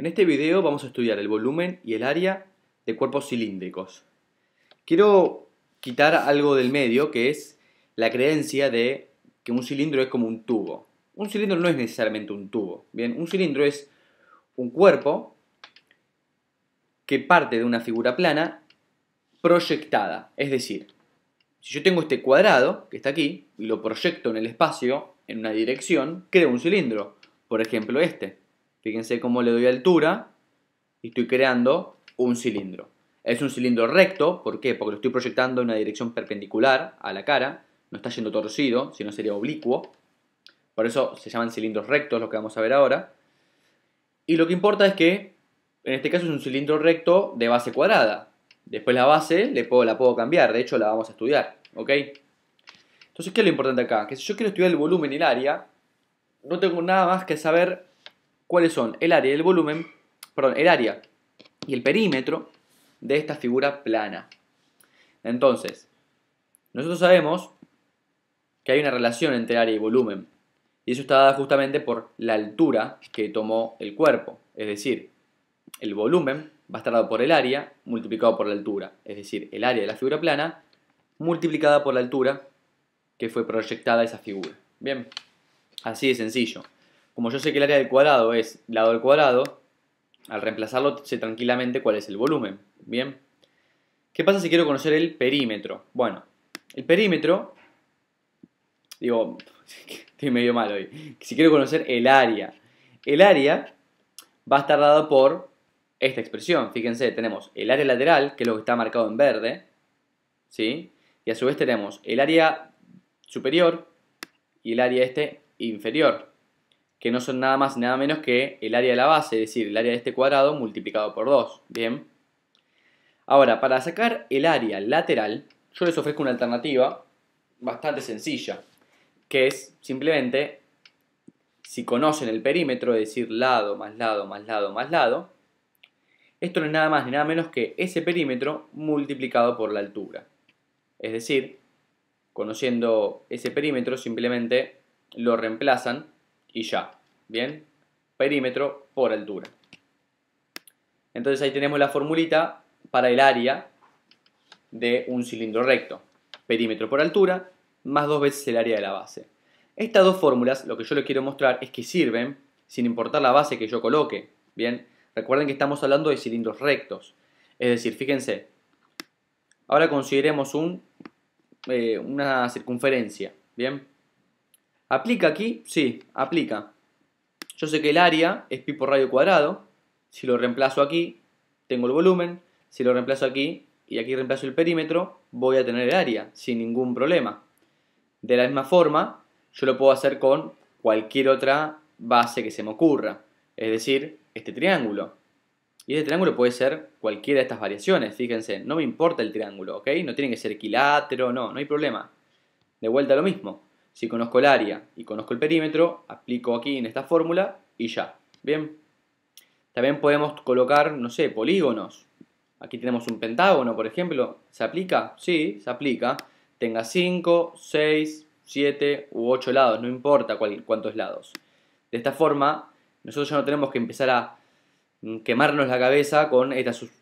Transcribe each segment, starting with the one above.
En este video vamos a estudiar el volumen y el área de cuerpos cilíndricos. Quiero quitar algo del medio que es la creencia de que un cilindro es como un tubo. Un cilindro no es necesariamente un tubo. Bien, un cilindro es un cuerpo que parte de una figura plana proyectada. Es decir, si yo tengo este cuadrado que está aquí y lo proyecto en el espacio en una dirección, creo un cilindro. Por ejemplo, este. Fíjense cómo le doy altura y estoy creando un cilindro. Es un cilindro recto, ¿por qué? Porque lo estoy proyectando en una dirección perpendicular a la cara, no está yendo torcido, sino sería oblicuo. Por eso se llaman cilindros rectos, lo que vamos a ver ahora. Y lo que importa es que, en este caso es un cilindro recto de base cuadrada. Después la base le puedo, la puedo cambiar, de hecho la vamos a estudiar, ¿ok? Entonces, ¿qué es lo importante acá? Que si yo quiero estudiar el volumen y el área, no tengo nada más que saber cuáles son el área y el volumen, perdón, el área y el perímetro de esta figura plana. Entonces, nosotros sabemos que hay una relación entre área y volumen. Y eso está dada justamente por la altura que tomó el cuerpo. Es decir, el volumen va a estar dado por el área multiplicado por la altura. Es decir, el área de la figura plana multiplicada por la altura que fue proyectada esa figura. Bien, así de sencillo. Como yo sé que el área del cuadrado es lado del cuadrado, al reemplazarlo sé tranquilamente cuál es el volumen. Bien. ¿Qué pasa si quiero conocer el perímetro? Bueno, el perímetro, digo, estoy medio mal hoy. Si quiero conocer el área, el área va a estar dado por esta expresión. Fíjense, tenemos el área lateral, que es lo que está marcado en verde, ¿sí? Y a su vez tenemos el área superior y el área este inferior que no son nada más nada menos que el área de la base, es decir, el área de este cuadrado multiplicado por 2. Bien. Ahora, para sacar el área lateral, yo les ofrezco una alternativa bastante sencilla, que es simplemente, si conocen el perímetro, es decir, lado más lado más lado más lado, esto no es nada más ni nada menos que ese perímetro multiplicado por la altura. Es decir, conociendo ese perímetro, simplemente lo reemplazan y ya. ¿Bien? Perímetro por altura. Entonces ahí tenemos la formulita para el área de un cilindro recto. Perímetro por altura más dos veces el área de la base. Estas dos fórmulas, lo que yo les quiero mostrar es que sirven sin importar la base que yo coloque. Bien, recuerden que estamos hablando de cilindros rectos. Es decir, fíjense, ahora consideremos un, eh, una circunferencia. Bien, ¿Aplica aquí? Sí, aplica. Yo sé que el área es pi por radio cuadrado. Si lo reemplazo aquí, tengo el volumen. Si lo reemplazo aquí y aquí reemplazo el perímetro, voy a tener el área sin ningún problema. De la misma forma, yo lo puedo hacer con cualquier otra base que se me ocurra. Es decir, este triángulo. Y este triángulo puede ser cualquiera de estas variaciones. Fíjense, no me importa el triángulo, ¿ok? No tiene que ser equilátero, no, no hay problema. De vuelta lo mismo. Si conozco el área y conozco el perímetro, aplico aquí en esta fórmula y ya. Bien. También podemos colocar, no sé, polígonos. Aquí tenemos un pentágono, por ejemplo. ¿Se aplica? Sí, se aplica. Tenga 5, 6, 7 u 8 lados, no importa cuántos lados. De esta forma, nosotros ya no tenemos que empezar a mm, quemarnos la cabeza con estos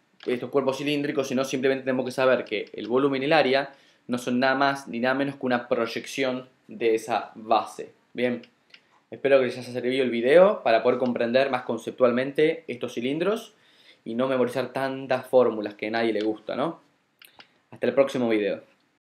cuerpos cilíndricos, sino simplemente tenemos que saber que el volumen y el área no son nada más ni nada menos que una proyección de esa base. Bien, espero que les haya servido el video para poder comprender más conceptualmente estos cilindros y no memorizar tantas fórmulas que a nadie le gusta, ¿no? Hasta el próximo video.